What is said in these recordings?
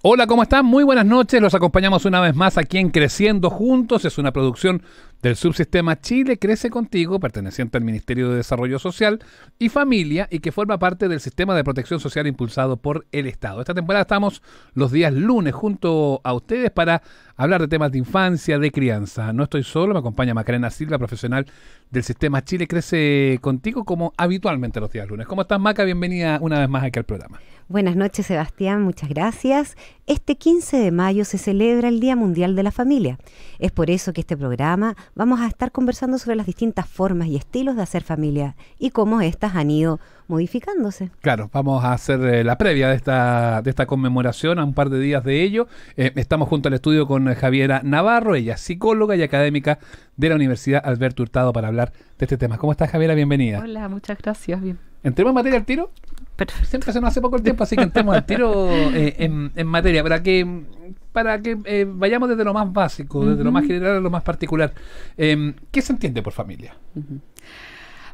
Hola, ¿cómo están? Muy buenas noches. Los acompañamos una vez más aquí en Creciendo Juntos. Es una producción del subsistema Chile Crece Contigo, perteneciente al Ministerio de Desarrollo Social y Familia y que forma parte del sistema de protección social impulsado por el Estado. Esta temporada estamos los días lunes junto a ustedes para hablar de temas de infancia, de crianza. No estoy solo, me acompaña Macarena Silva, profesional del sistema Chile Crece contigo como habitualmente los días lunes. ¿Cómo estás, Maca? Bienvenida una vez más aquí al programa. Buenas noches, Sebastián. Muchas gracias. Este 15 de mayo se celebra el Día Mundial de la Familia. Es por eso que este programa vamos a estar conversando sobre las distintas formas y estilos de hacer familia y cómo éstas han ido modificándose. Claro, vamos a hacer eh, la previa de esta, de esta conmemoración a un par de días de ello. Eh, estamos junto al estudio con eh, Javiera Navarro, ella psicóloga y académica de la Universidad Alberto Hurtado para hablar de este tema. ¿Cómo estás, Javiera? Bienvenida. Hola, muchas gracias. Bien. ¿Entremos en materia al tiro? Perfecto. Siempre se nos hace poco el tiempo, así que entremos al tiro en, materia, para que, para que vayamos desde lo más básico, desde lo más general a lo más particular. Em, ¿Qué se entiende por familia?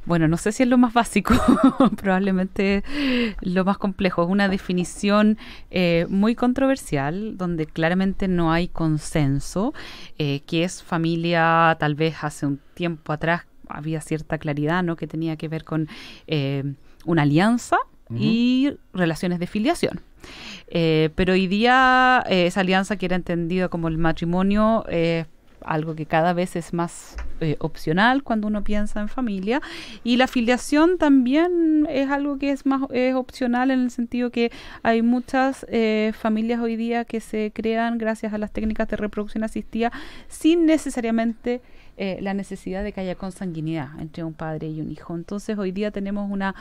Bueno, no sé si es lo más básico, probablemente lo más complejo. Es una definición eh, muy controversial, donde claramente no hay consenso, eh, que es familia tal vez hace un tiempo atrás había cierta claridad, ¿no? Que tenía que ver con eh, una alianza y relaciones de filiación. pero hoy día esa alianza que era entendida como el matrimonio es algo que cada vez es más eh, opcional cuando uno piensa en familia. Y la afiliación también es algo que es más es opcional en el sentido que hay muchas eh, familias hoy día que se crean gracias a las técnicas de reproducción asistida sin necesariamente eh, la necesidad de que haya consanguinidad entre un padre y un hijo. Entonces hoy día tenemos una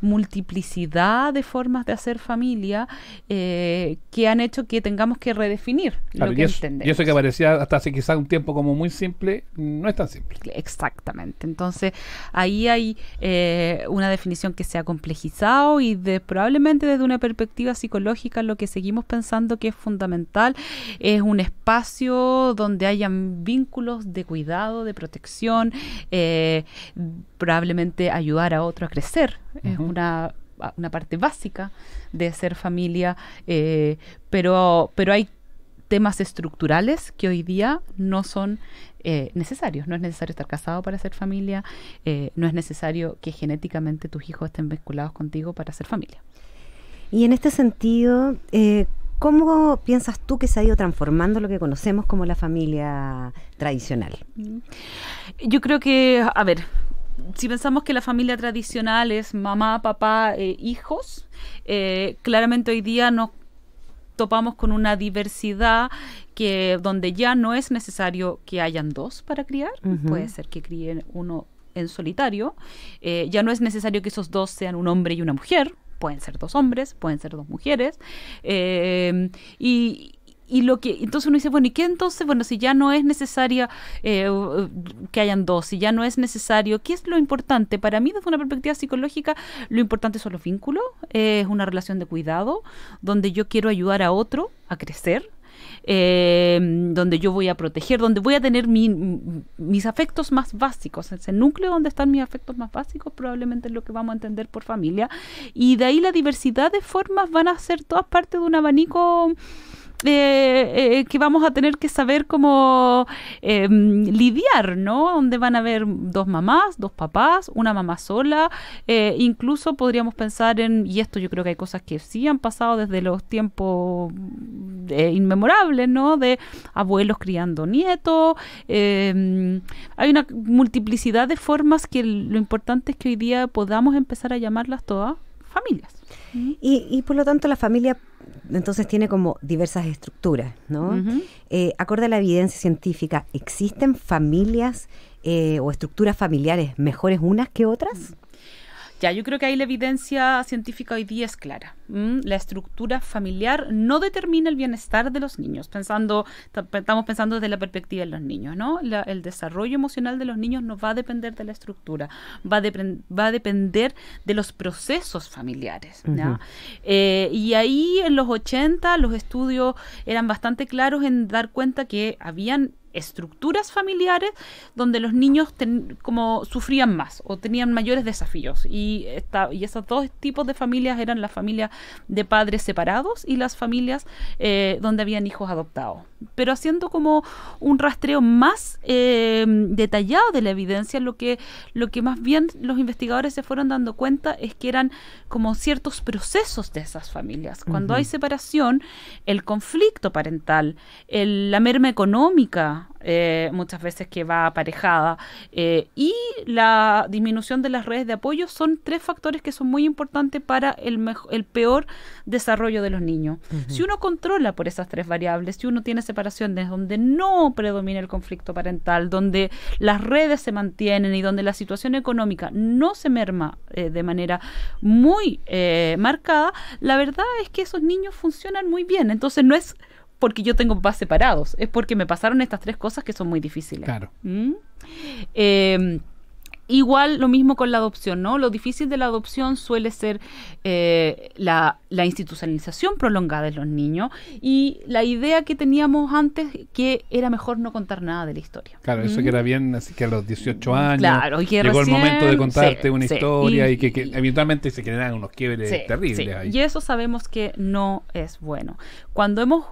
multiplicidad de formas de hacer familia eh, que han hecho que tengamos que redefinir lo que entendemos. que parecía hasta hace quizás un tiempo como muy simple, no es tan simple. Exactamente. Entonces ahí hay eh, una definición que se ha complejizado y probablemente desde una perspectiva psicológica lo que seguimos pensando que es fundamental es un espacio donde hayan vínculos de cuidado de protección, eh, probablemente ayudar a otro a crecer. Es una, parte básica de ser familia, eh, pero, pero hay temas estructurales que hoy día no son eh, necesarios. No es necesario estar casado para ser familia, no es necesario que genéticamente tus hijos estén vinculados contigo para ser familia. Y en este sentido, eh, ¿Cómo piensas tú que se ha ido transformando lo que conocemos como la familia tradicional? Mm. Yo creo que, a ver, si pensamos que la familia tradicional es mamá, papá, eh, hijos, eh, claramente hoy día nos topamos con una diversidad que donde ya no es necesario que hayan dos para criar, puede ser que críen uno en solitario, eh, ya no es necesario que esos dos sean un hombre y una mujer, Pueden ser dos hombres, pueden ser dos mujeres. Eh, y, y lo que entonces uno dice bueno y qué entonces bueno si ya no es necesaria eh, que hayan dos si ya no es necesario qué es lo importante para mí desde una perspectiva psicológica lo importante son los vínculos es una relación de cuidado donde yo quiero ayudar a otro a crecer Em, donde yo voy a proteger, donde voy a tener mis afectos más básicos. Ese núcleo donde están mis afectos más básicos probablemente es lo que vamos a entender por familia. Y de ahí la diversidad de formas van a ser todas parte de un abanico. Eh, eh, que vamos a tener que saber cómo em, lidiar, ¿no? Donde van a haber dos mamás, dos papás, una mamá sola, eh, incluso podríamos pensar en, y esto yo creo que hay cosas que sí han pasado desde los tiempos inmemorables, ¿no? De abuelos criando nietos. Em, hay una multiplicidad de formas que lo importante es que hoy día podamos empezar a llamarlas todas familias. Y, por lo tanto la familia entonces tiene como diversas estructuras, ¿no? Eh, acorde a la evidencia científica, ¿existen familias eh, o estructuras familiares mejores unas que otras? Ya, yo creo que ahí la evidencia científica hoy día es clara. ¿Mm? La estructura familiar no determina el bienestar de los niños, pensando, estamos pensando desde la perspectiva de los niños, ¿no? el desarrollo emocional de los niños no va a depender de la estructura, va a, va a depender de los procesos familiares. Eh, y ahí en los 80 los estudios eran bastante claros en dar cuenta que habían estructuras familiares donde los niños como sufrían más o tenían mayores desafíos. Y, esta, y esos dos tipos de familias eran las familias de padres separados y las familias eh, donde habían hijos adoptados pero haciendo como un rastreo más eh, detallado de la evidencia, lo que, lo que más bien los investigadores se fueron dando cuenta es que eran como ciertos procesos de esas familias. Cuando hay separación, el conflicto parental, la merma económica eh, muchas veces que va aparejada. Eh, y la disminución de las redes de apoyo son tres factores que son muy importantes para el, el peor desarrollo de los niños. Si uno controla por esas tres variables, si uno tiene separaciones donde no predomina el conflicto parental, donde las redes se mantienen y donde la situación económica no se merma eh, de manera muy marcada, la verdad es que esos niños funcionan muy bien. Entonces no es porque yo tengo papás separados, es porque me pasaron estas tres cosas que son muy difíciles. Claro. ¿Mm? Em, igual lo mismo con la adopción, ¿no? Lo difícil de la adopción suele ser eh, la, institucionalización prolongada de los niños y la idea que teníamos antes que era mejor no contar nada de la historia. Claro, eso ¿Mm? que era bien, así que a los 18 años claro, llegó el momento de contarte una historia y, que, eventualmente se generan unos quiebres terribles. Ahí. Y eso sabemos que no es bueno. Cuando hemos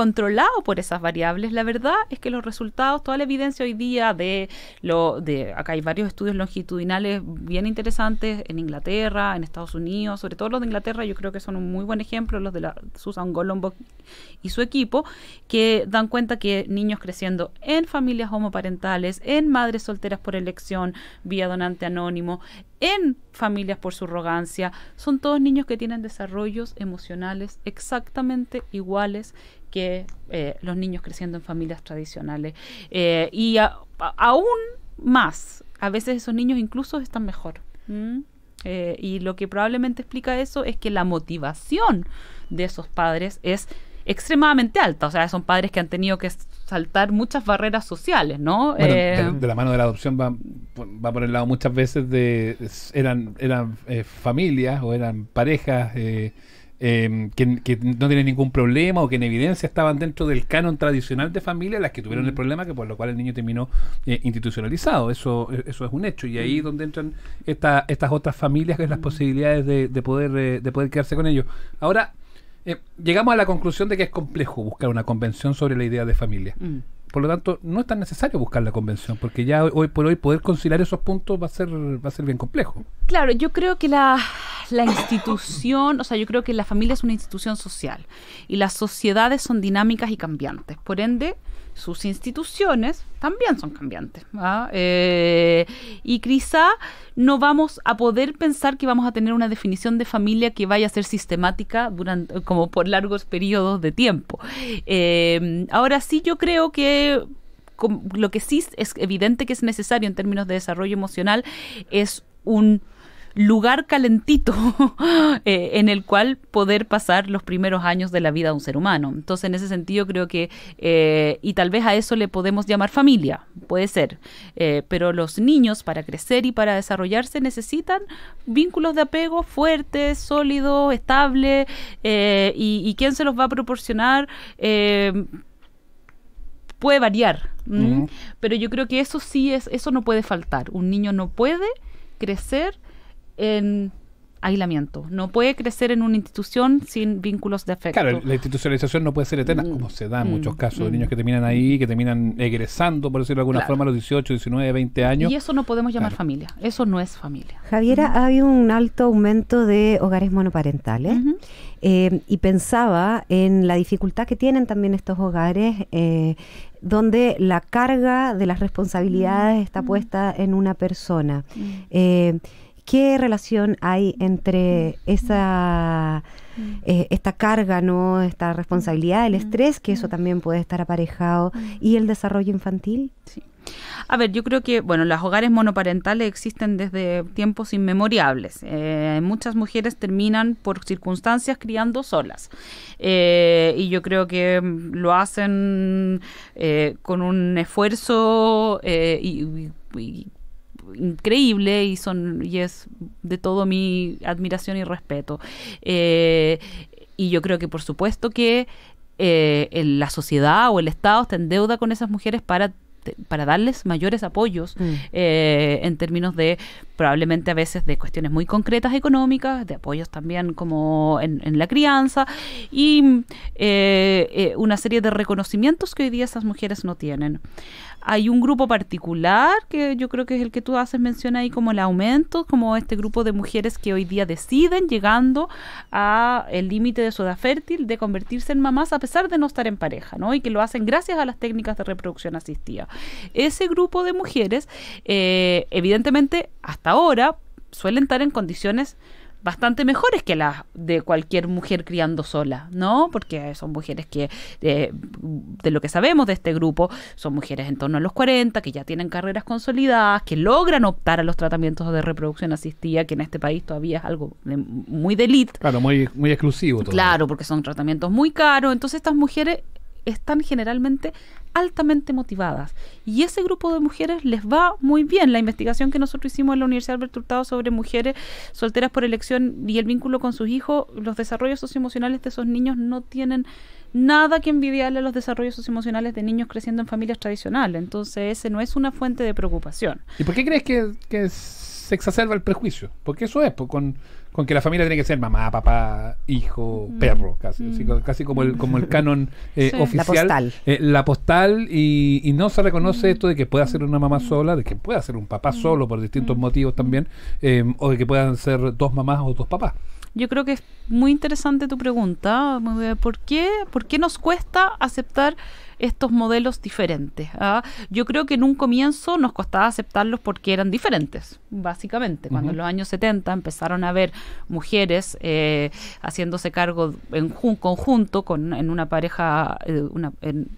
controlado por esas variables, la verdad es que los resultados, toda la evidencia hoy día de lo de acá hay varios estudios longitudinales bien interesantes en Inglaterra, en Estados Unidos, sobre todo los de Inglaterra, yo creo que son un muy buen ejemplo, los de la Susan Golombok y su equipo, que dan cuenta que niños creciendo en familias homoparentales, en madres solteras por elección, vía donante anónimo, en familias por surrogancia, son todos niños que tienen desarrollos emocionales exactamente iguales que eh, los niños creciendo en familias tradicionales. Eh, y aún más, a veces esos niños incluso están mejor. Eh, y lo que probablemente explica eso es que la motivación de esos padres es extremadamente alta. O sea, son padres que han tenido que saltar muchas barreras sociales, ¿no? de la mano de la adopción va, por el lado muchas veces de eran, eran familias o eran parejas Em, que, no tienen ningún problema o que en evidencia estaban dentro del canon tradicional de familia, las que tuvieron el problema, que por lo cual el niño terminó eh, institucionalizado. Eso, eh, eso es un hecho. Y ahí es donde entran estas otras familias, que las posibilidades de, de poder, eh, de poder quedarse con ellos. Ahora, llegamos a la conclusión de que es complejo buscar una convención sobre la idea de familia. Mm. Por lo tanto, no es tan necesario buscar la convención, porque ya hoy, por hoy poder conciliar esos puntos va a ser, va a ser bien complejo. Claro, yo creo que la, la institución, o sea, yo creo que la familia es una institución social y las sociedades son dinámicas y cambiantes. Por ende, sus instituciones también son cambiantes. Eh, y quizá no vamos a poder pensar que vamos a tener una definición de familia que vaya a ser sistemática durante, como por largos periodos de tiempo. Em, ahora sí yo creo que lo que sí es evidente que es necesario en términos de desarrollo emocional es un lugar calentito eh, en el cual poder pasar los primeros años de la vida de un ser humano. Entonces, en ese sentido, creo que, eh, y tal vez a eso le podemos llamar familia, puede ser, eh, pero los niños para crecer y para desarrollarse necesitan vínculos de apego fuertes, sólidos, estables, y, quién se los va a proporcionar puede variar, pero yo creo que eso sí es, eso no puede faltar. Un niño no puede crecer en aislamiento. No puede crecer en una institución sin vínculos de afecto. Claro, la institucionalización no puede ser eterna, mm. como se da en mm, muchos casos, de mm. niños que terminan ahí, que terminan egresando, por decirlo de alguna forma, a los 18, 19, 20 años. Y eso no podemos llamar familia, eso no es familia. Javiera, ha habido un alto aumento de hogares monoparentales eh, y pensaba en la dificultad que tienen también estos hogares. Eh, donde la carga de las responsabilidades está puesta en una persona. Eh, ¿Qué relación hay entre esa, eh, esta carga, ¿no? esta responsabilidad, el estrés, que eso también puede estar aparejado, y el desarrollo infantil? A ver, yo creo que, bueno, los hogares monoparentales existen desde tiempos inmemoriales. Eh, muchas mujeres terminan por circunstancias criando solas. Eh, y yo creo que mm, lo hacen con un esfuerzo y increíble y, son, y es de todo mi admiración y respeto. Eh, y yo creo que por supuesto que eh, la sociedad o el Estado está en deuda con esas mujeres para, para darles mayores apoyos mm. eh, en términos de probablemente a veces de cuestiones muy concretas económicas, de apoyos también como en, la crianza y eh, eh, una serie de reconocimientos que hoy día esas mujeres no tienen. Hay un grupo particular que yo creo que es el que tú haces mención ahí como el aumento, como este grupo de mujeres que hoy día deciden llegando al límite de su edad fértil de convertirse en mamás a pesar de no estar en pareja, ¿no? Y que lo hacen gracias a las técnicas de reproducción asistida. Ese grupo de mujeres, eh, evidentemente, hasta ahora suelen estar en condiciones bastante mejores que las de cualquier mujer criando sola, ¿no? Porque son mujeres que, eh, de lo que sabemos de este grupo, son mujeres en torno a los 40, que ya tienen carreras consolidadas, que logran optar a los tratamientos de reproducción asistida, que en este país todavía es algo muy de Claro, muy, muy exclusivo. Todavía. Claro, porque son tratamientos muy caros. Entonces estas mujeres están generalmente altamente motivadas. Y ese grupo de mujeres les va muy bien. La investigación que nosotros hicimos en la Universidad Alberto Hurtado sobre mujeres solteras por elección y el vínculo con sus hijos, los desarrollos socioemocionales de esos niños no tienen nada que envidiarle a los desarrollos socioemocionales de niños creciendo en familias tradicionales. Entonces, ese no es una fuente de preocupación. ¿Y por qué crees que, se exacerba el prejuicio? Porque eso es, pues, con, con que la familia tiene que ser mamá, papá, hijo, perro, casi, casi como el, como el canon eh, oficial. Eh, la postal y, no se reconoce esto de que pueda ser una mamá sola, de que pueda ser un papá solo por distintos motivos también, eh, o de que puedan ser dos mamás o dos papás. Yo creo que es muy interesante tu pregunta. ¿Por qué, ¿Por qué nos cuesta aceptar estos modelos diferentes? Ah? Yo creo que en un comienzo nos costaba aceptarlos porque eran diferentes, básicamente. Cuando en los años 70 empezaron a ver mujeres eh, haciéndose cargo en conjunto con, en una pareja, eh, en,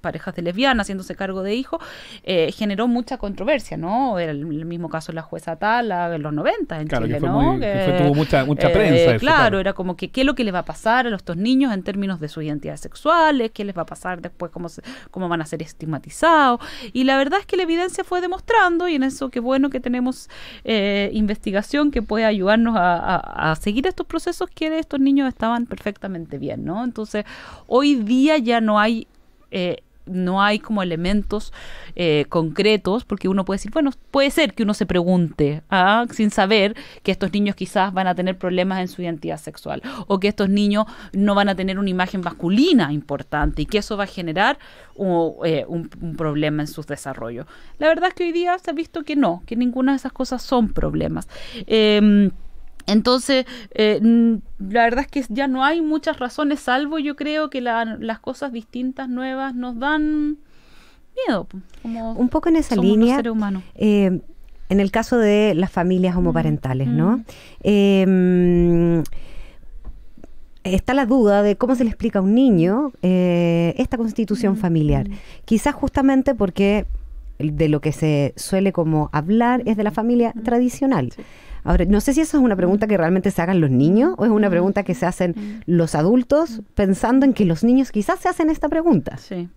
parejas de lesbianas haciéndose cargo de hijos, eh, generó mucha controversia, ¿no? Era el, mismo caso de la jueza Tala en los 90 en Chile, ¿no? tuvo mucha, eh, prensa. claro, era como que qué es lo que les va a pasar a estos niños en términos de sus identidades sexuales, qué les va a pasar después, cómo, van a ser estigmatizados. Y la verdad es que la evidencia fue demostrando, y en eso qué bueno que tenemos eh, investigación que puede ayudarnos a seguir estos procesos que estos niños estaban perfectamente bien, ¿no? Entonces, hoy día ya no hay eh, no hay como elementos eh, concretos, porque uno puede decir, bueno, puede ser que uno se pregunte, ah, sin saber que estos niños quizás van a tener problemas en su identidad sexual, o que estos niños no van a tener una imagen masculina importante y que eso va a generar eh, un, problema en su desarrollo La verdad es que hoy día se ha visto que no, que ninguna de esas cosas son problemas. Em, entonces, eh, la verdad es que ya no hay muchas razones, salvo yo creo que las cosas distintas, nuevas, nos dan miedo. Un poco en esa línea. Eh, en el caso de las familias homoparentales, ¿no? Mm. Em, está la duda de cómo se le explica a un niño eh, esta constitución mm. familiar. Quizás justamente porque de lo que se suele como hablar es de la mm. familia tradicional. Ahora, no sé si eso es una pregunta que realmente se hagan los niños o es una mm. pregunta que se hacen mm. los adultos mm. pensando en que los niños quizás se hacen esta pregunta. Sí.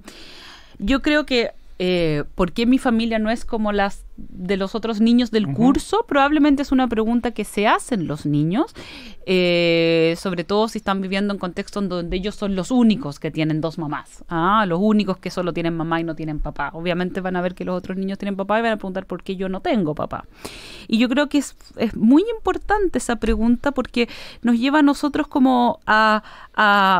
Yo creo que eh, ¿por qué mi familia no es como las de los otros niños del curso? Probablemente es una pregunta que se hacen los niños, eh, sobre todo si están viviendo en contextos en donde ellos son los únicos que tienen dos mamás, ah, los únicos que solo tienen mamá y no tienen papá. Obviamente van a ver que los otros niños tienen papá y van a preguntar por qué yo no tengo papá. Y yo creo que es, muy importante esa pregunta porque nos lleva a nosotros como,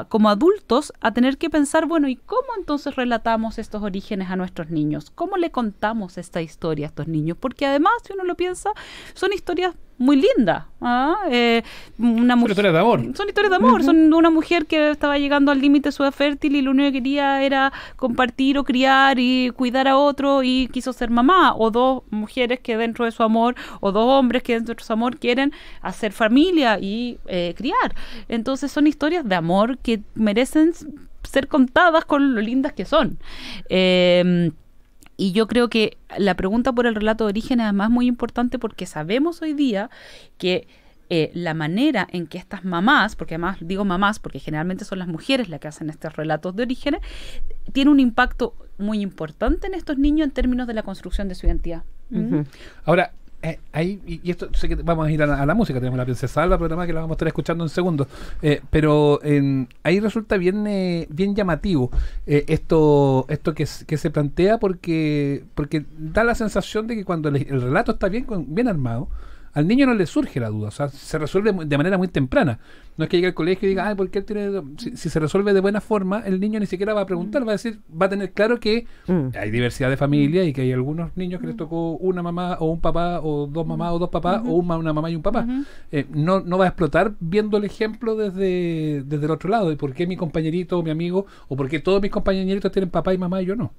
como adultos a tener que pensar, bueno, ¿y cómo entonces relatamos estos orígenes a nuestros niños? ¿Cómo le contamos esta historia a niños, porque además, si uno lo piensa, son historias muy lindas ¿ah? eh, una son historias de amor. Son historias de amor. una mujer que estaba llegando al límite de su edad fértil y lo único que quería era compartir o criar y cuidar a otro y quiso ser mamá. O dos mujeres que dentro de su amor, o dos hombres que dentro de su amor quieren hacer familia y eh, criar. Entonces son historias de amor que merecen ser contadas con lo lindas que son. Eh, y yo creo que la pregunta por el relato de origen es además muy importante porque sabemos hoy día que eh, la manera en que estas mamás, porque además digo mamás porque generalmente son las mujeres las que hacen estos relatos de origen, tiene un impacto muy importante en estos niños en términos de la construcción de su identidad. ¿Mm? Ahora, eh, y esto sé que vamos a ir a la, música, tenemos la princesa Alba programa que la vamos a estar escuchando en segundos, eh, pero ahí resulta bien eh, bien llamativo esto esto que, se plantea porque porque da la sensación de que cuando el, relato está bien, bien armado, al niño no le surge la duda, o sea, se resuelve de manera muy temprana. No es que llegue al colegio y diga, ay, ¿por qué él tiene.? Si, se resuelve de buena forma, el niño ni siquiera va a preguntar, mm. va a decir, va a tener claro que mm. hay diversidad de familia mm. y que hay algunos niños que les tocó una mamá o un papá, o dos mamás o dos papás, o una, mamá y un papá. Eh, no, no va a explotar viendo el ejemplo desde, desde el otro lado, de por qué mi compañerito o mi amigo, o por qué todos mis compañeritos tienen papá y mamá y yo no.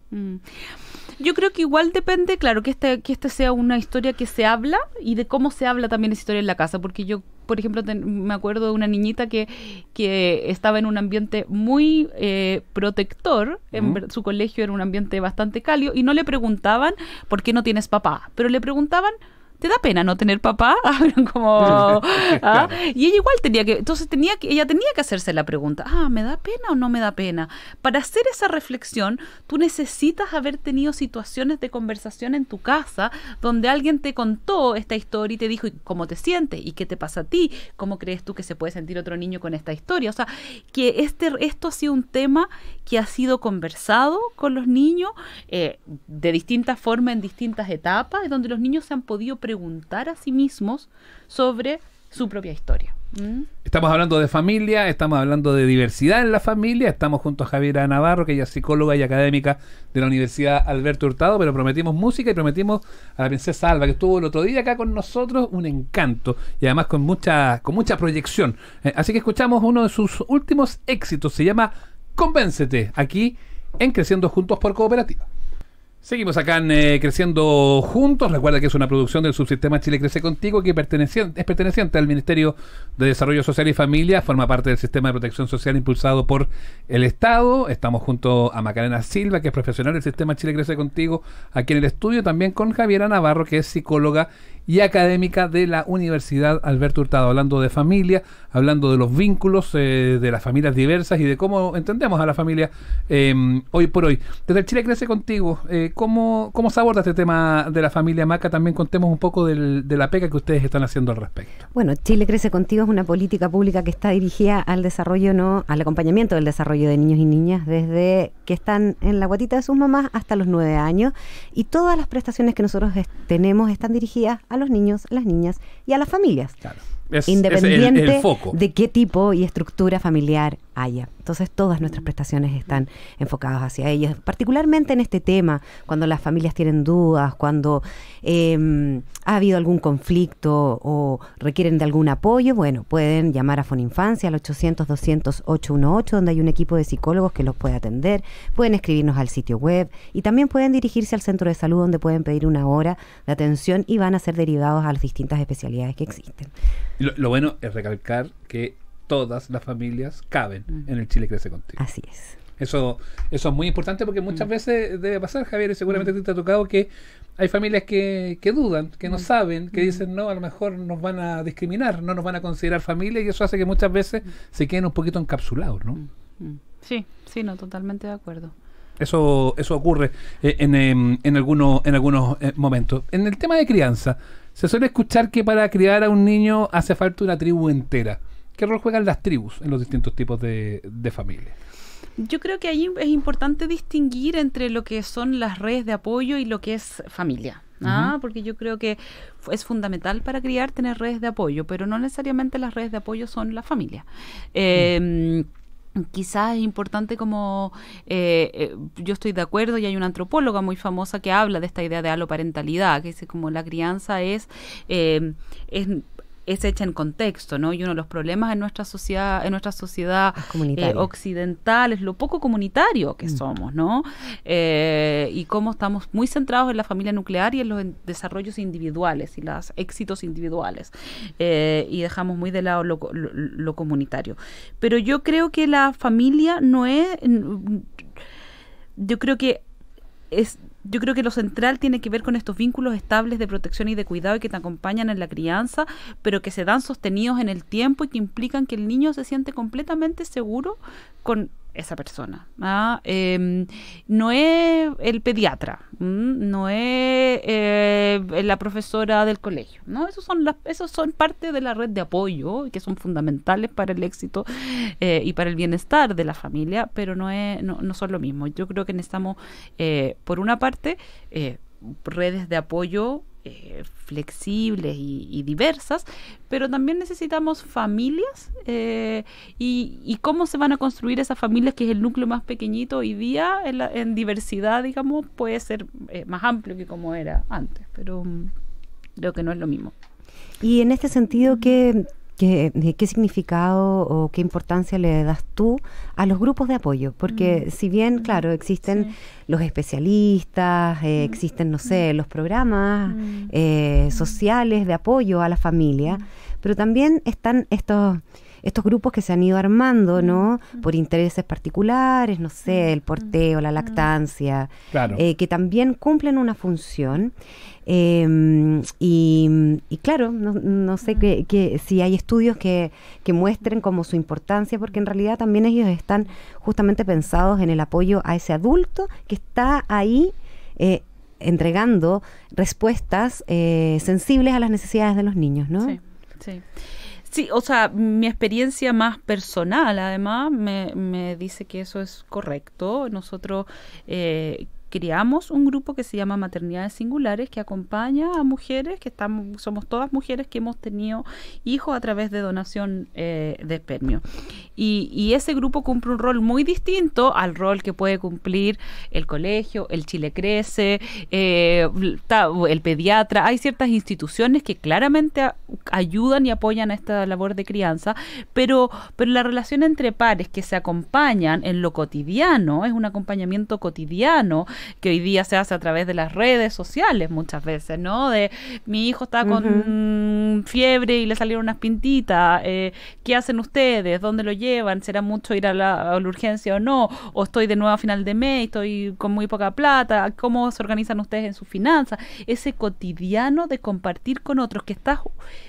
Yo creo que igual depende, claro, que esta que este sea una historia que se habla y de cómo se habla también esa historia en la casa, porque yo por ejemplo, me acuerdo de una niñita que, que estaba en un ambiente muy eh, protector, en su colegio era un ambiente bastante cálido, y no le preguntaban por qué no tienes papá, pero le preguntaban te da pena no tener papá, ah, como ah. y ella igual tenía que, entonces tenía que, ella tenía que hacerse la pregunta, ah, ¿me da pena o no me da pena? Para hacer esa reflexión, tú necesitas haber tenido situaciones de conversación en tu casa donde alguien te contó esta historia y te dijo cómo te sientes y qué te pasa a ti, cómo crees tú que se puede sentir otro niño con esta historia, o sea, que este esto ha sido un tema que ha sido conversado con los niños eh, de distintas formas, en distintas etapas, donde los niños se han podido preguntar a sí mismos sobre su propia historia. ¿Mm? Estamos hablando de familia, estamos hablando de diversidad en la familia, estamos junto a Javiera Navarro, que ella es psicóloga y académica de la Universidad Alberto Hurtado, pero prometimos música y prometimos a la princesa Alba, que estuvo el otro día acá con nosotros, un encanto, y además con mucha, con mucha proyección. Eh, así que escuchamos uno de sus últimos éxitos, se llama Convéncete aquí en Creciendo Juntos por Cooperativa. Seguimos acá en eh, Creciendo Juntos. Recuerda que es una producción del subsistema Chile Crece Contigo que perteneciente, es perteneciente al Ministerio de Desarrollo Social y Familia. Forma parte del sistema de protección social impulsado por el Estado. Estamos junto a Macarena Silva, que es profesional del sistema Chile Crece Contigo, aquí en el estudio. También con Javiera Navarro, que es psicóloga y académica de la Universidad Alberto Hurtado. Hablando de familia, hablando de los vínculos eh, de las familias diversas y de cómo entendemos a la familia em, hoy por hoy. Desde el Chile Crece Contigo, eh, cómo, se aborda este tema de la familia Maca. También contemos un poco del, de la pega que ustedes están haciendo al respecto. Bueno, Chile Crece Contigo es una política pública que está dirigida al desarrollo, no al acompañamiento del desarrollo de niños y niñas desde que están en la guatita de sus mamás hasta los nueve años. Y todas las prestaciones que nosotros tenemos están dirigidas a los niños, las niñas y a las familias. Claro independiente de qué tipo y estructura familiar haya. Entonces todas nuestras prestaciones están enfocadas hacia ellos. particularmente en este tema, cuando las familias tienen dudas, cuando em, ha habido algún conflicto o requieren de algún apoyo, bueno, pueden llamar a Foninfancia al 800-200-818, donde hay un equipo de psicólogos que los puede atender, pueden escribirnos al sitio web y también pueden dirigirse al centro de salud donde pueden pedir una hora de atención y van a ser derivados a las distintas especialidades que existen. Lo, lo, bueno es recalcar que todas las familias caben mm. en el Chile Crece Contigo. Así es. Eso, eso es muy importante porque muchas mm. veces debe pasar, Javier, y seguramente mm. te ha tocado que hay familias que, que dudan, que no saben, que dicen, no, a lo mejor nos van a discriminar, no nos van a considerar familia, y eso hace que muchas veces se queden un poquito encapsulados, ¿no? Sí, sí, no, totalmente de acuerdo. Eso, eso ocurre eh, en, en, em, en algunos eh, momentos. En el tema de crianza, se suele escuchar que para criar a un niño hace falta una tribu entera. ¿Qué rol juegan las tribus en los distintos tipos de, de familias? Yo creo que ahí es importante distinguir entre lo que son las redes de apoyo y lo que es familia. ¿ah? Porque yo creo que es fundamental para criar tener redes de apoyo, pero no necesariamente las redes de apoyo son la familia. Mm. Em, Quizás es importante como eh, eh, yo estoy de acuerdo y hay una antropóloga muy famosa que habla de esta idea de aloparentalidad, que dice como la crianza es, eh, es es hecha en contexto, ¿no? Y uno de los problemas en nuestra sociedad, en nuestra sociedad eh, occidental es lo poco comunitario que mm. somos, ¿no? Eh, y cómo estamos muy centrados en la familia nuclear y en los desarrollos individuales y los éxitos individuales. Eh, y dejamos muy de lado lo, lo comunitario. Pero yo creo que la familia no es. Yo creo que es yo creo que lo central tiene que ver con estos vínculos estables de protección y de cuidado que te acompañan en la crianza, pero que se dan sostenidos en el tiempo y que implican que el niño se siente completamente seguro con esa persona. Em, no es el pediatra, no es eh, la profesora del colegio. ¿no? Esos son, las, esos son parte de la red de apoyo que son fundamentales para el éxito eh, y para el bienestar de la familia, pero no, es, no, no son lo mismo. Yo creo que necesitamos, eh, por una parte, redes de apoyo eh, flexibles y, diversas, pero también necesitamos familias eh, y, cómo se van a construir esas familias, que es el núcleo más pequeñito hoy día, en, diversidad, digamos, puede ser eh, más amplio que como era antes, pero mm, creo que no es lo mismo. Y en este sentido, ¿qué, ¿Qué, significado o qué importancia le das tú a los grupos de apoyo? Porque mm. si bien, mm. claro, existen los especialistas, eh, mm. existen, no sé, los programas eh, sociales de apoyo a la familia, pero también están estos estos grupos que se han ido armando, ¿no? Por intereses particulares, no sé, el porteo, la lactancia, eh, que también cumplen una función. Em, y, claro, no, sé que, mm. si hay estudios que, muestren como su importancia, porque en realidad también ellos están justamente pensados en el apoyo a ese adulto que está ahí. Eh, entregando respuestas eh, sensibles a las necesidades de los niños, ¿no? Sí, sí. Sí, o sea, mi experiencia más personal, además, me, me dice que eso es correcto. Nosotros eh, creamos un grupo que se llama Maternidades Singulares, que acompaña a mujeres, que estamos, somos todas mujeres que hemos tenido hijos a través de donación eh, de espermio. Y, ese grupo cumple un rol muy distinto al rol que puede cumplir el colegio, el Chile Crece, eh, el pediatra. Hay ciertas instituciones que claramente ayudan y apoyan a esta labor de crianza, pero, pero la relación entre pares que se acompañan en lo cotidiano, es un acompañamiento cotidiano, que hoy día se hace a través de las redes sociales muchas veces, ¿no? De mi hijo está con fiebre y le salieron unas pintitas, eh, ¿qué hacen ustedes? ¿Dónde lo llevan? ¿Será mucho ir a la, urgencia o no? ¿O estoy de nuevo a final de mes, y estoy con muy poca plata? ¿Cómo se organizan ustedes en sus finanzas? Ese cotidiano de compartir con otros que estás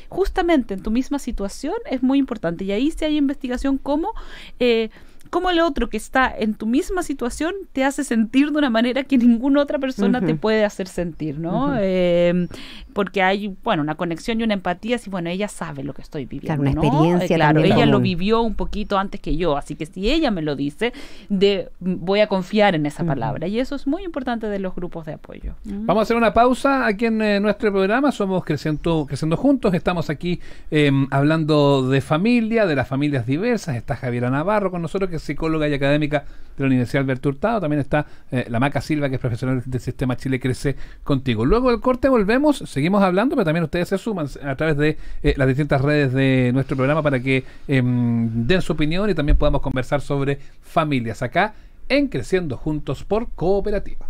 justamente en tu misma situación es muy importante y ahí sí hay investigación cómo. Eh, cómo el otro que está en tu misma situación te hace sentir de una manera que ninguna otra persona te puede hacer sentir, ¿no? Em, porque hay, bueno, una conexión y una empatía, si, bueno, ella sabe lo que estoy viviendo. Claro, una experiencia. Eh, claro, ella lo vivió un poquito antes que yo, así que si ella me lo dice, de, voy a confiar en esa palabra. Y eso es muy importante de los grupos de apoyo. Vamos a hacer una pausa aquí en eh, nuestro programa. Somos Creciendo, creciendo Juntos. Estamos aquí em, hablando de familia, de las familias diversas. Está Javiera Navarro con nosotros que psicóloga y académica de la Universidad Alberto Hurtado. También está eh, la Maca Silva, que es profesional del Sistema Chile Crece Contigo. Luego del corte volvemos, seguimos hablando, pero también ustedes se suman a través de eh, las distintas redes de nuestro programa para que em, den su opinión y también podamos conversar sobre familias acá en Creciendo Juntos por Cooperativa.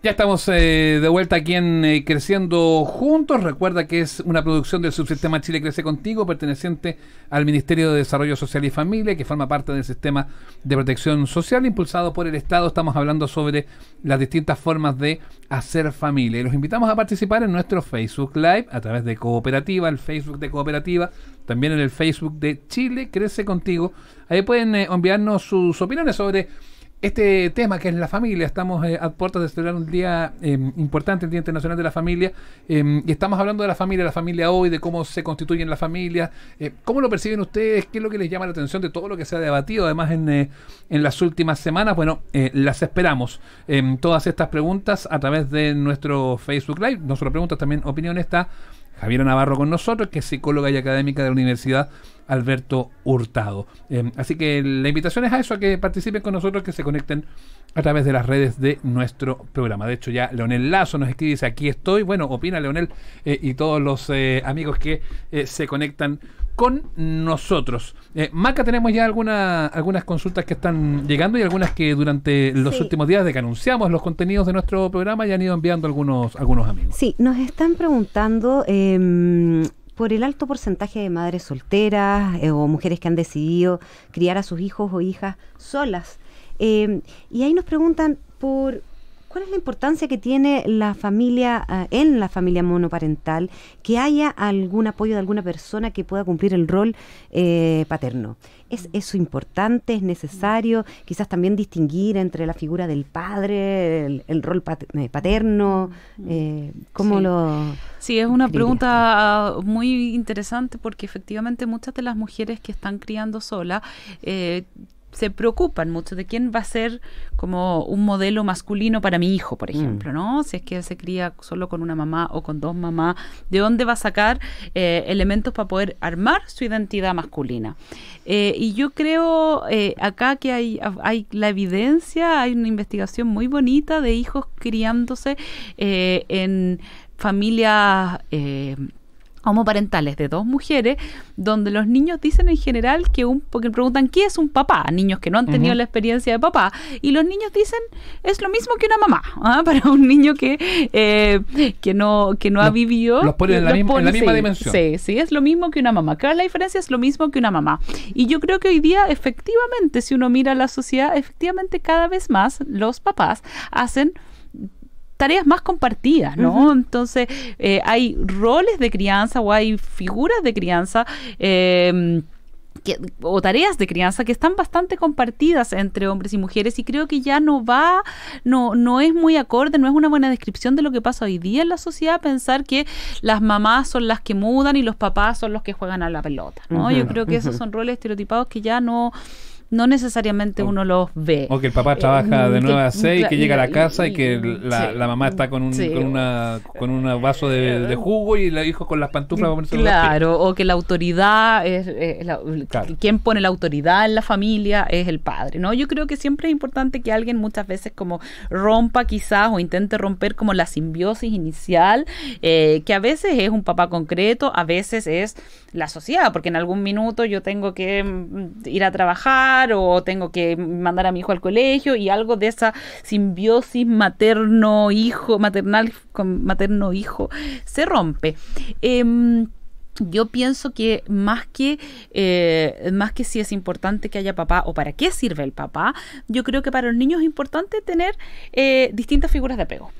Ya estamos eh, de vuelta aquí en eh, Creciendo Juntos. Recuerda que es una producción del subsistema Chile Crece Contigo, perteneciente al Ministerio de Desarrollo Social y Familia, que forma parte del sistema de protección social impulsado por el Estado. Estamos hablando sobre las distintas formas de hacer familia. Y los invitamos a participar en nuestro Facebook Live a través de Cooperativa, el Facebook de Cooperativa, también en el Facebook de Chile Crece Contigo. Ahí pueden eh, enviarnos sus opiniones sobre este tema que es la familia, estamos eh, a puertas de celebrar un día em, importante, el Día Internacional de la Familia, em, y estamos hablando de la familia, la familia hoy, de cómo se constituyen las familias, eh, cómo lo perciben ustedes, qué es lo que les llama la atención de todo lo que se ha debatido, además en, eh, las últimas semanas, bueno, las esperamos, em, todas estas preguntas a través de nuestro Facebook Live, no preguntas, también opinión está Javier Navarro con nosotros, que es psicóloga y académica de la Universidad Alberto Hurtado. Em, así que la invitación es a eso, a que participen con nosotros, que se conecten a través de las redes de nuestro programa. De hecho, ya Leonel Lazo nos escribe, dice, aquí estoy. Bueno, opina Leonel eh, y todos los eh, amigos que eh, se conectan con nosotros. Maca, tenemos ya algunas consultas que están llegando y algunas que durante los últimos días de que anunciamos los contenidos de nuestro programa ya han ido enviando algunos, algunos amigos. Sí, nos están preguntando em, por el alto porcentaje de madres solteras eh, o mujeres que han decidido criar a sus hijos o hijas solas. Eh, y ahí nos preguntan por ¿Cuál es la importancia que tiene la familia eh, en la familia monoparental que haya algún apoyo de alguna persona que pueda cumplir el rol eh, paterno? ¿Es eso importante? ¿Es necesario? Quizás también distinguir entre la figura del padre, el, rol eh, paterno. ¿Cómo lo.? Sí, es una pregunta muy interesante porque efectivamente muchas de las mujeres que están criando sola se preocupan mucho de quién va a ser como un modelo masculino para mi hijo, por mm. ejemplo, ¿no? Si es que se cría solo con una mamá o con dos mamás, ¿de dónde va a sacar eh, elementos para poder armar su identidad masculina? Eh, y yo creo eh, acá que hay, hay la evidencia, hay una investigación muy bonita de hijos criándose en familias homoparentales de dos mujeres, donde los niños dicen en general que un, porque preguntan ¿qué es un papá? Niños que no han tenido la experiencia de papá, y los niños dicen es lo mismo que una mamá, ¿ah? para un niño que, eh, que no, que no ha vivido. Los ponen en la, misma, en la misma dimensión. Sí, sí, es lo mismo que una mamá. Claro, la diferencia es lo mismo que una mamá. Y yo creo que hoy día, efectivamente, si uno mira la sociedad, efectivamente cada vez más los papás hacen tareas más compartidas, ¿no? Entonces, eh, hay roles de crianza o hay figuras de crianza. Em, o tareas de crianza que están bastante compartidas entre hombres y mujeres y creo que ya no va, no, no es muy acorde, no es una buena descripción de lo que pasa hoy día en la sociedad pensar que las mamás son las que mudan y los papás son los que juegan a la pelota, ¿no? Yo creo que esos son roles estereotipados que ya no, no necesariamente uno los ve. O que el papá trabaja eh, de 9 a 6, que llega a la casa y, que la, mamá está con un, con vaso de, jugo y el hijo con las pantuflas. Claro, o que la autoridad, es, eh, quien pone la autoridad en la familia es el padre, ¿no? Yo creo que siempre es importante que alguien muchas veces como rompa quizás o intente romper como la simbiosis inicial, eh, que a veces es un papá concreto, a veces es la sociedad, porque en algún minuto yo tengo que mm, ir a trabajar o tengo que mandar a mi hijo al colegio y algo de esa simbiosis materno hijo maternal con materno hijo se rompe. Em, yo pienso que más que eh, más que si es importante que haya papá o para qué sirve el papá, yo creo que para los niños es importante tener eh, distintas figuras de apego.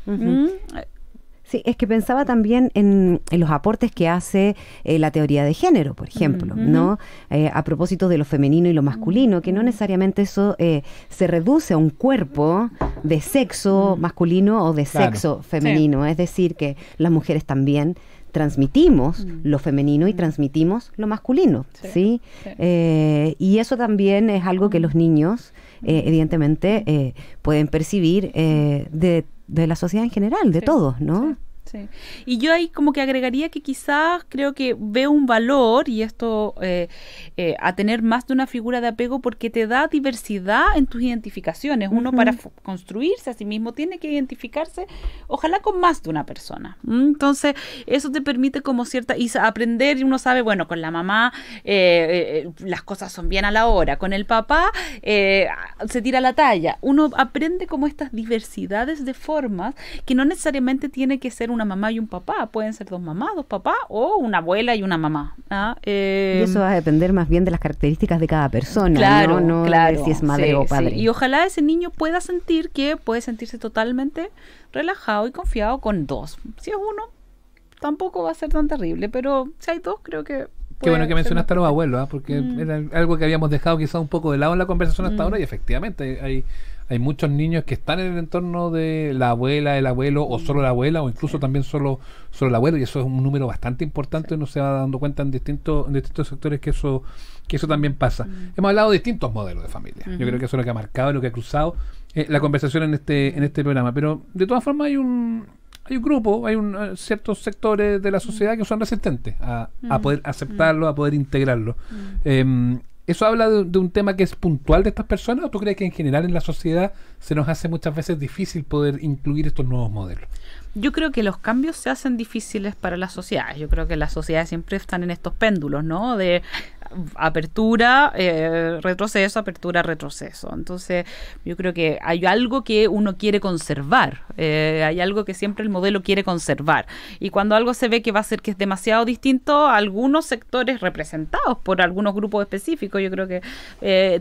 Sí, es que pensaba también en, los aportes que hace eh, la teoría de género, por ejemplo, ¿no? Eh, a propósito de lo femenino y lo masculino, que no necesariamente eso eh, se reduce a un cuerpo de sexo masculino o de sexo femenino. Es decir, que las mujeres también transmitimos lo femenino y transmitimos lo masculino, ¿sí? y eso también es algo que los niños, evidentemente, pueden percibir de de la sociedad en general, de todos, ¿no? Y yo ahí como que agregaría que quizás creo que veo un valor, y esto eh, eh, a tener más de una figura de apego porque te da diversidad en tus identificaciones. Uno para construirse a sí mismo tiene que identificarse, ojalá con más de una persona. Mm, entonces, eso te permite como cierta, y aprender, y uno sabe, bueno, con la mamá eh, las cosas son bien a la hora, con el papá se tira la talla. Uno aprende como estas diversidades de formas que no necesariamente tiene que ser un una mamá y un papá, pueden ser dos mamás, dos papás o una abuela y una mamá. ¿ah? y eso em, va a depender más bien de las características de cada persona, claro, ¿no? claro, si es madre o padre. Y ojalá ese niño pueda sentir que puede sentirse totalmente relajado y confiado con dos. Si es uno, tampoco va a ser tan terrible, pero si hay dos, creo que Qué bueno que mencionaste a los abuelos, ¿ah? porque mm. era algo que habíamos dejado quizá un poco de lado en la conversación hasta mm. ahora y efectivamente hay, hay muchos niños que están en el entorno de la abuela, el abuelo o solo la abuela o incluso también solo, solo el abuelo y eso es un número bastante importante, uno se va dando cuenta en distintos, en distintos sectores que eso, que eso también pasa. Mm. Hemos hablado de distintos modelos de familia, yo creo que eso es lo que ha marcado, lo que ha cruzado eh, la conversación en este, en este programa, pero de todas formas hay un, hay un grupo, hay un, eh, ciertos sectores de la mm. sociedad que son resistentes a, a mm. poder aceptarlo, a poder integrarlo. Em, ¿Eso habla de, un tema que es puntual de estas personas o tú crees que en general en la sociedad se nos hace muchas veces difícil poder incluir estos nuevos modelos? Yo creo que los cambios se hacen difíciles para las sociedades. Yo creo que las sociedades siempre están en estos péndulos, ¿no? De apertura, eh, retroceso, apertura, retroceso. Entonces, yo creo que hay algo que uno quiere conservar, eh, hay algo que siempre el modelo quiere conservar. Y cuando algo se ve que va a ser que es demasiado distinto, a algunos sectores representados por algunos grupos específicos, yo creo que eh,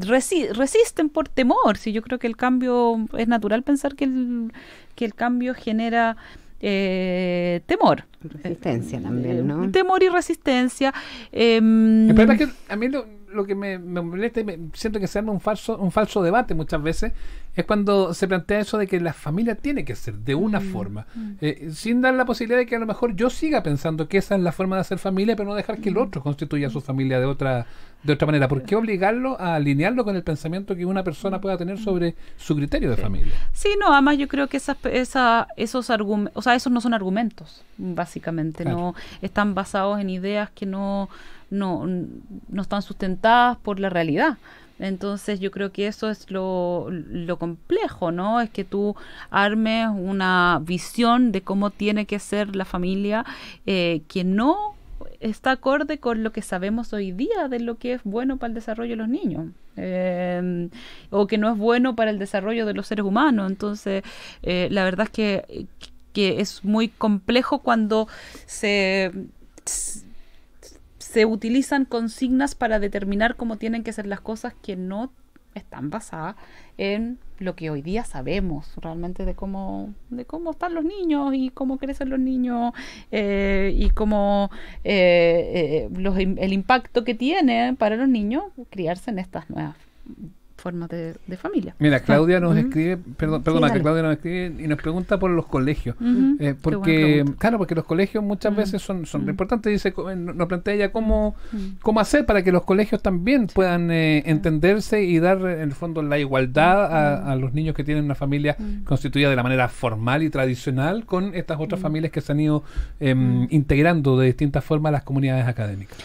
resisten por temor. Si yo creo que el cambio es natural pensar que el, que el cambio genera eh, temor. Resistencia también, eh, ¿no? Temor y resistencia. Eh, es que también lo, lo que me, molesta y siento que se arma un falso, un falso debate muchas veces, es cuando se plantea eso de que la familia tiene que ser de una mm, forma, mm. Eh, sin dar la posibilidad de que a lo mejor yo siga pensando que esa es la forma de hacer familia, pero no dejar que el mm. otro constituya su familia de otra, de otra manera. ¿Por qué obligarlo a alinearlo con el pensamiento que una persona pueda tener sobre su criterio de familia? Sí, no, además yo creo que esas, esos argumentos, o sea, esos no son argumentos, básicamente, no están basados en ideas que no no, no están sustentadas por la realidad. Entonces yo creo que eso es lo, complejo, ¿no? Es que tú armes una visión de cómo tiene que ser la familia eh, que no está acorde con lo que sabemos hoy día de lo que es bueno para el desarrollo de los niños. Eh, o que no es bueno para el desarrollo de los seres humanos. Entonces, eh, la verdad es que, que es muy complejo cuando se se utilizan consignas para determinar cómo tienen que ser las cosas que no están basadas en lo que hoy día sabemos realmente de cómo, de cómo están los niños y cómo crecen los niños eh, y cómo eh, eh, el impacto que tiene para los niños criarse en estas nuevas formas de, de familia. Mira, ah, Claudia nos escribe, perdón, perdona, que Claudia nos escribe y nos pregunta por los colegios. Eh, porque, claro, porque los colegios muchas mm. veces son, son mm. importantes. Dice, eh, nos plantea ella cómo, mm. cómo hacer para que los colegios también puedan eh, entenderse y dar, en el fondo, la igualdad a, los niños que tienen una familia constituida de la manera formal y tradicional con estas otras familias que se han ido em, integrando de distintas formas a las comunidades académicas.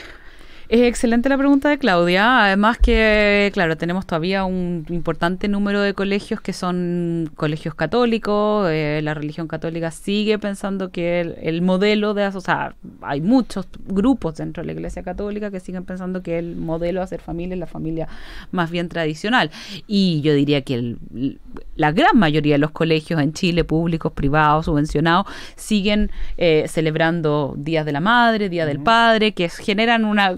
Es excelente la pregunta de Claudia. Además que, claro, tenemos todavía un importante número de colegios que son colegios católicos. Eh, la religión católica sigue pensando que el, modelo de... O sea, hay muchos grupos dentro de la Iglesia Católica que siguen pensando que el modelo de hacer familia es la familia más bien tradicional. Y yo diría que la gran mayoría de los colegios en Chile, públicos, privados, subvencionados, siguen eh, celebrando Días de la Madre, Día del Padre, que generan una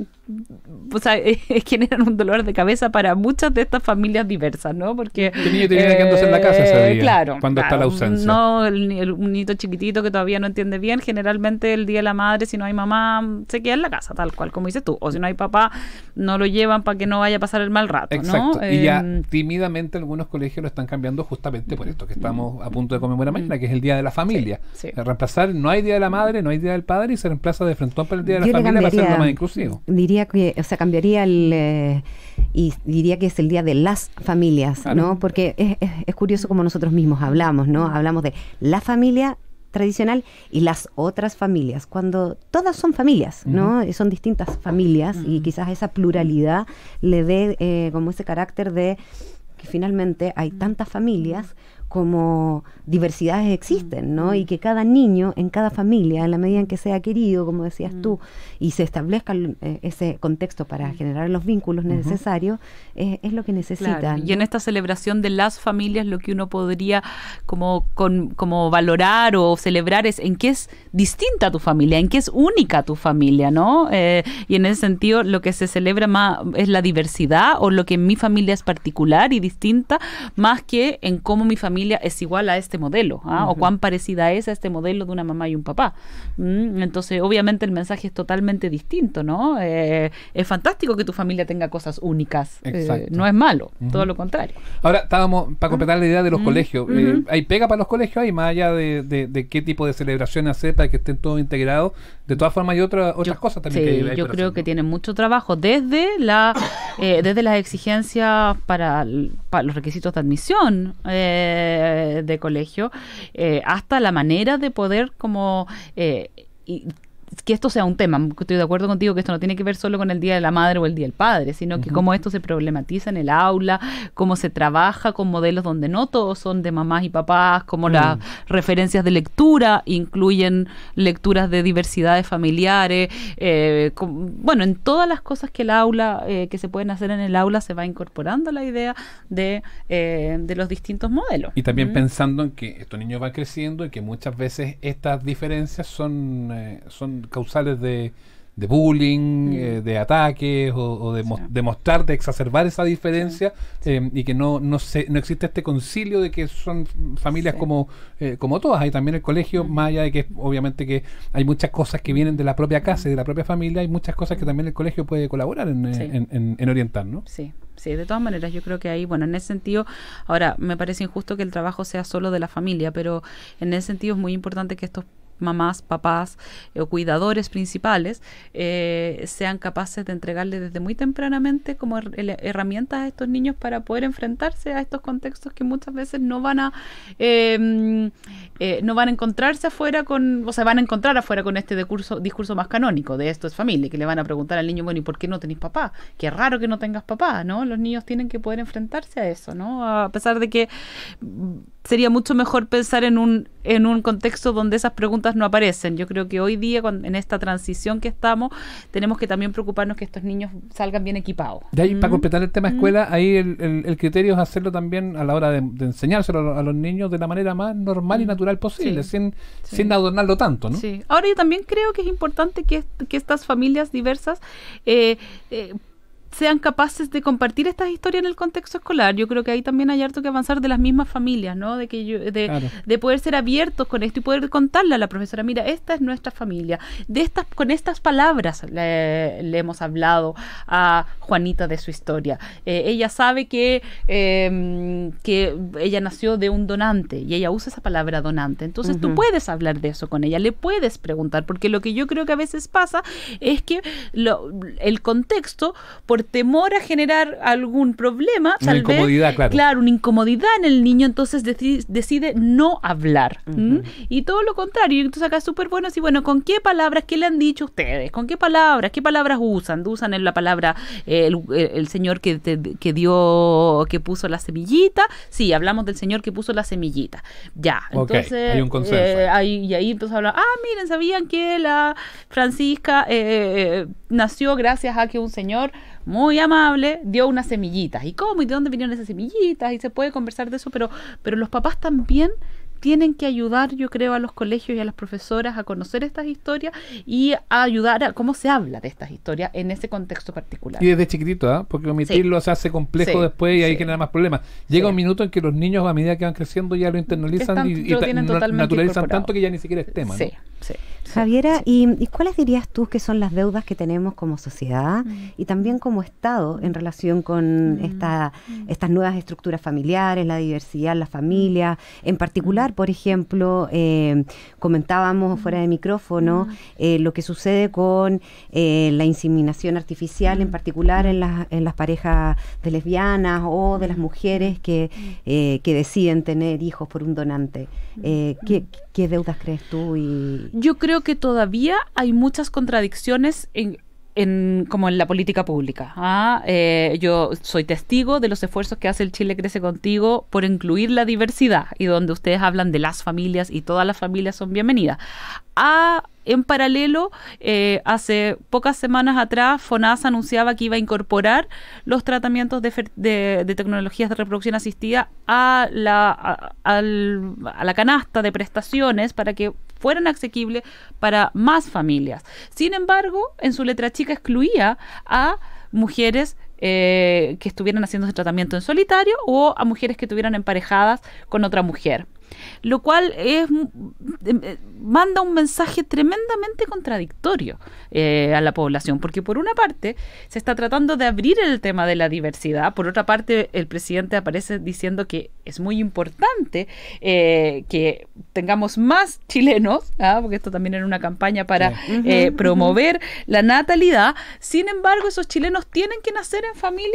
o sea, generan un dolor de cabeza para muchas de estas familias diversas, ¿no? Porque... El niño te viene quedándose en la casa ese eh, claro, cuando está la ausencia. No, el, el, niño chiquitito que todavía no entiende bien, generalmente el día de la madre, si no hay mamá, se queda en la casa, tal cual, como dices tú. O si no hay papá, no lo llevan para que no vaya a pasar el mal rato, Exacto. Y ya em, tímidamente algunos colegios lo están cambiando justamente por esto que mm. estamos a punto de conmemorar mm. mañana, que es el Día de la Familia. Sí, eh, Reemplazar, no hay Día de la Madre, no hay Día del Padre y se reemplaza de frente para el Día de la Familia para hacerlo más inclusivo. Diría que, o sea, cambiaría eh, y diría que es el día de las familias, ¿no? Porque es, curioso como nosotros mismos hablamos, ¿no? Hablamos de la familia tradicional y las otras familias, cuando todas son familias, ¿no? Son distintas familias y quizás esa pluralidad le dé eh, como ese carácter de que finalmente hay tantas familias como diversidades existen, ¿no? Y que cada niño en cada familia, en la medida en que sea querido, como decías mm. tú, y se establezca eh, ese contexto para generar los vínculos necesarios, es lo que necesitan. Y en esta celebración de las familias, lo que uno podría como, valorar o celebrar es en qué es distinta tu familia, en qué es única tu familia, ¿no? Eh, y en ese sentido, lo que se celebra más es la diversidad o lo que en mi familia es particular y distinta, más que en cómo mi familia es igual a este modelo, ¿ah? o cuán parecida es a este modelo de una mamá y un papá. Mm, entonces, obviamente el mensaje es totalmente distinto, ¿no? Eh, es fantástico que tu familia tenga cosas únicas, eh, no es malo, todo lo contrario. Ahora, estábamos, para completar ah. la idea de los colegios, eh, ¿hay pega para los colegios? ¿Hay más allá de, de, qué tipo de celebración hacer para que estén todos integrados? De todas formas, hay otra, otras cosas también que Yo creo que tienen mucho trabajo desde, la, eh, desde las exigencias para, los requisitos de admisión de, colegio, eh, hasta la manera de poder como... Eh, que esto sea un tema. Estoy de acuerdo contigo que esto no tiene que ver solo con el Día de la Madre o el Día del Padre, sino que cómo esto se problematiza en el aula, cómo se trabaja con modelos donde no todos son de mamás y papás, cómo las mm. referencias de lectura incluyen lecturas de diversidades familiares. Eh, bueno, en todas las cosas que el aula, eh, que se pueden hacer en el aula, se va incorporando la idea de, eh, de los distintos modelos. Y también pensando en que estos niños van creciendo y que muchas veces estas diferencias son, son causales de, bullying, mm. eh, de ataques o, de, mostrar, de exacerbar esa diferencia eh, y que no, no, se, no existe este concilio de que son familias como, eh, como todas. Hay también el colegio, mm. más allá de que obviamente que hay muchas cosas que vienen de la propia mm. casa y de la propia familia, hay muchas cosas que también el colegio puede colaborar en, en, orientar, ¿no? Sí. Sí, de todas maneras, yo creo que ahí, bueno, en ese sentido, ahora me parece injusto que el trabajo sea solo de la familia, pero en ese sentido es muy importante que estos mamás, papás eh, o cuidadores principales eh, sean capaces de entregarle desde muy tempranamente como herramientas a estos niños para poder enfrentarse a estos contextos que muchas veces no van a em, eh, no van a encontrarse afuera con o sea van a encontrar afuera con este discurso, discurso más canónico de esto es familia que le van a preguntar al niño bueno y por qué no tenéis papá qué raro que no tengas papá no los niños tienen que poder enfrentarse a eso no a pesar de que sería mucho mejor pensar en un, en un contexto donde esas preguntas no aparecen. Yo creo que hoy día, en esta transición que estamos, tenemos que también preocuparnos que estos niños salgan bien equipados. Y ahí, para completar el tema escuela, ahí el, criterio es hacerlo también a la hora de, enseñárselo a los, niños de la manera más normal y natural posible, sin, sin adornarlo tanto. ¿no? Sí. Ahora yo también creo que es importante que, estas familias diversas eh, eh, sean capaces de compartir estas historias en el contexto escolar. Yo creo que ahí también hay harto que avanzar de las mismas familias, ¿no? De que yo, de, poder ser abiertos con esto y poder contarle a la profesora, mira, esta es nuestra familia. De estas, con estas palabras le, hemos hablado a Juanita de su historia. Eh, ella sabe que, em, que ella nació de un donante y ella usa esa palabra donante. Entonces tú puedes hablar de eso con ella, le puedes preguntar, porque lo que yo creo que a veces pasa es que el contexto, por temor a generar algún problema, una incomodidad, claro. una incomodidad en el niño, entonces decide, no hablar. Y todo lo contrario, entonces acá es súper bueno así, bueno, ¿con qué palabras, qué le han dicho ustedes? ¿Con qué palabras, qué palabras usan? Usan la palabra eh, el, señor que, dio, que puso la semillita. Sí, hablamos del señor que puso la semillita. Ya, okay, Hay un consenso. Eh, y ahí entonces a ah, miren, ¿sabían que la Francisca eh, nació gracias a que un señor muy amable, dio unas semillitas. ¿Y cómo? ¿Y de dónde vinieron esas semillitas? Y se puede conversar de eso, pero, pero los papás también tienen que ayudar, yo creo, a los colegios y a las profesoras a conocer estas historias y a ayudar a cómo se habla de estas historias en ese contexto particular. Y desde chiquitito, ¿ah? porque omitirlo se hace complejo después y ahí genera más problemas. Llega un minuto en que los niños, a medida que van creciendo, ya lo internalizan y, naturalizan tanto que ya ni siquiera es tema. Sí, sí. Javiera, ¿y, cuáles dirías tú que son las deudas que tenemos como sociedad mm. y también como Estado en relación con mm. Esta, mm. estas nuevas estructuras familiares, la diversidad, la familia? En particular, por ejemplo, eh, comentábamos fuera de micrófono eh, lo que sucede con eh, la inseminación artificial, en particular en las, en las parejas de lesbianas o de las mujeres que, que deciden tener hijos por un donante. ¿qué, deudas crees tú? Y... Yo creo que todavía hay muchas contradicciones en, en, como en la política pública. ¿ah? Eh, yo soy testigo de los esfuerzos que hace el Chile Crece Contigo por incluir la diversidad y donde ustedes hablan de las familias y todas las familias son bienvenidas. Ah, en paralelo, eh, hace pocas semanas atrás, FONAS anunciaba que iba a incorporar los tratamientos de, de, tecnologías de reproducción asistida a la, a la canasta de prestaciones para que fueran asequibles para más familias. Sin embargo, en su letra chica excluía a mujeres eh, que estuvieran haciendo ese tratamiento en solitario o a mujeres que estuvieran emparejadas con otra mujer lo cual es em, eh, manda un mensaje tremendamente contradictorio eh, a la población, porque por una parte se está tratando de abrir el tema de la diversidad, por otra parte el presidente aparece diciendo que es muy importante eh, que tengamos más chilenos, ¿ah? porque esto también era una campaña para promover la natalidad, sin embargo esos chilenos tienen que nacer en familia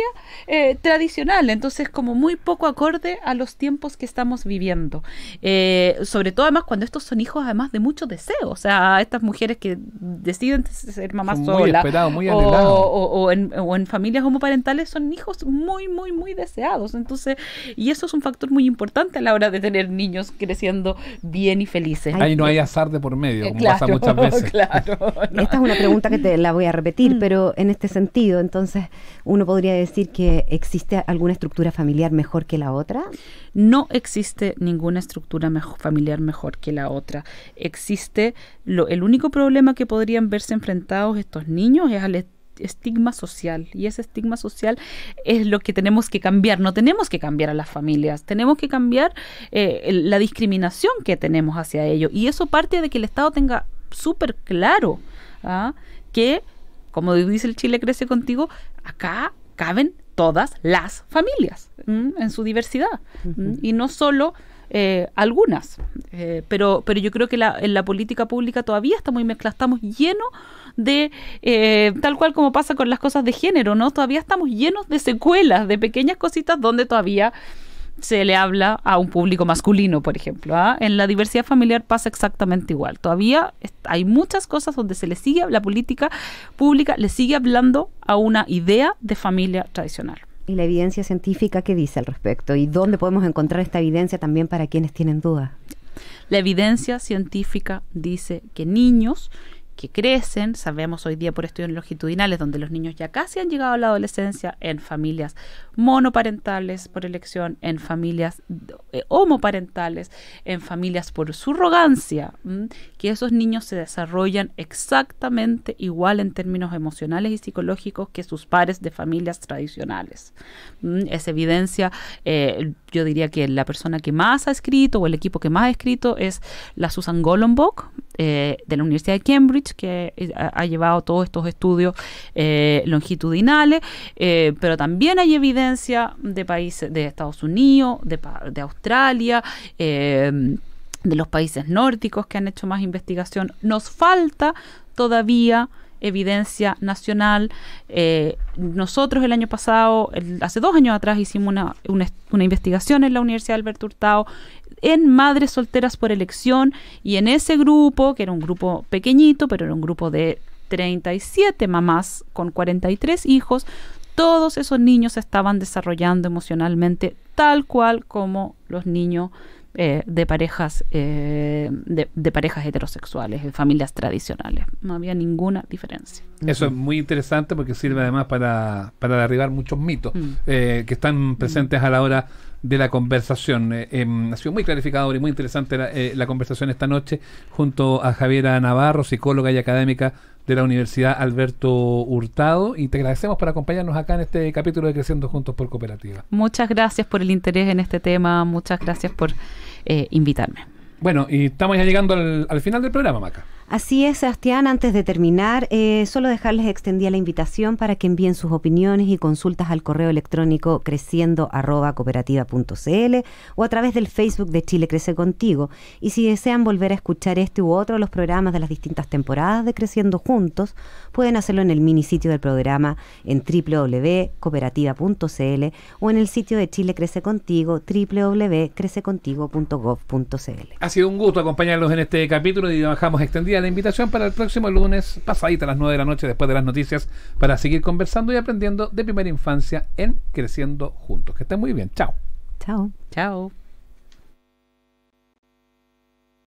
tradicional, entonces como muy poco acorde a los tiempos que estamos viviendo. Eh, sobre todo además cuando estos son hijos además de mucho deseo. o sea, estas mujeres que deciden ser mamás o, en, familias homoparentales son hijos muy, muy, muy deseados, entonces, y eso es un factor muy importante a la hora de tener niños creciendo bien y felices. Ahí no hay azar de por medio, eh, como pasa muchas veces. Esta es una pregunta que te la voy a repetir, mm. pero en este sentido, entonces, uno podría decir que existe alguna estructura familiar mejor que la otra. No existe ninguna estructura estructura familiar mejor que la otra. Existe el único problema que podrían verse enfrentados estos niños es al estigma social y ese estigma social es lo que tenemos que cambiar no tenemos que cambiar a las familias tenemos que cambiar eh, la discriminación que tenemos hacia ellos y eso parte de que el Estado tenga súper claro ¿ah? que como dice el Chile crece contigo acá caben todas las familias en su diversidad y no solo eh, algunas, eh, pero, pero yo creo que la, en la política pública todavía está muy mezclada, estamos llenos de, eh, tal cual como pasa con las cosas de género, ¿no? Todavía estamos llenos de secuelas, de pequeñas cositas donde todavía se le habla a un público masculino, por ejemplo. ¿ah? En la diversidad familiar pasa exactamente igual. Todavía hay muchas cosas donde se le sigue, la política pública le sigue hablando a una idea de familia tradicional y la evidencia científica que dice al respecto y dónde podemos encontrar esta evidencia también para quienes tienen dudas. La evidencia científica dice que niños que crecen, sabemos hoy día por estudios longitudinales donde los niños ya casi han llegado a la adolescencia en familias monoparentales por elección, en familias eh, homoparentales, en familias por surrogancia, que esos niños se desarrollan exactamente igual en términos emocionales y psicológicos que sus pares de familias tradicionales. Mm, es evidencia, eh, yo diría que la persona que más ha escrito o el equipo que más ha escrito es la Susan Golombok eh, de la Universidad de Cambridge, que eh, ha, llevado todos estos estudios longitudinales, pero también hay evidencia de países de Estados Unidos, de, de Australia, de los países nórdicos que han hecho más investigación. Nos falta todavía evidencia nacional. Eh, nosotros el año pasado, hace dos años atrás, hicimos una, una, investigación en la Universidad de Alberto Hurtado en madres solteras por elección y en ese grupo, que era un grupo pequeñito, pero era un grupo de 37 mamás con 43 hijos, todos esos niños estaban desarrollando emocionalmente tal cual como los niños eh, de parejas eh, de, parejas heterosexuales, de familias tradicionales. No había ninguna diferencia. Eso es muy interesante porque sirve además para, para derribar muchos mitos mm. eh, que están presentes a la hora de la conversación. Em, ha sido muy clarificador y muy interesante la, la conversación esta noche junto a Javiera Navarro, psicóloga y académica de la Universidad Alberto Hurtado y te agradecemos por acompañarnos acá en este capítulo de Creciendo Juntos por Cooperativa. Muchas gracias por el interés en este tema, muchas gracias por eh, invitarme. Bueno, y estamos ya llegando al final del programa, Maca. Así es, Sebastián. Antes de terminar, eh, solo dejarles extendida la invitación para que envíen sus opiniones y consultas al correo electrónico creciendo@cooperativa.cl o a través del Facebook de Chile Crece Contigo. Y si desean volver a escuchar este u otro de los programas de las distintas temporadas de Creciendo Juntos, pueden hacerlo en el mini sitio del programa en www.cooperativa.cl o en el sitio de Chile Crece Contigo www.crececontigo.gov.cl. Ha sido un gusto acompañarlos en este capítulo y dejamos extendida la invitación para el próximo lunes, pasadita a las 9 de la noche después de las noticias, para seguir conversando y aprendiendo de primera infancia en Creciendo Juntos. Que estén muy bien. Chao. Chao. Chao.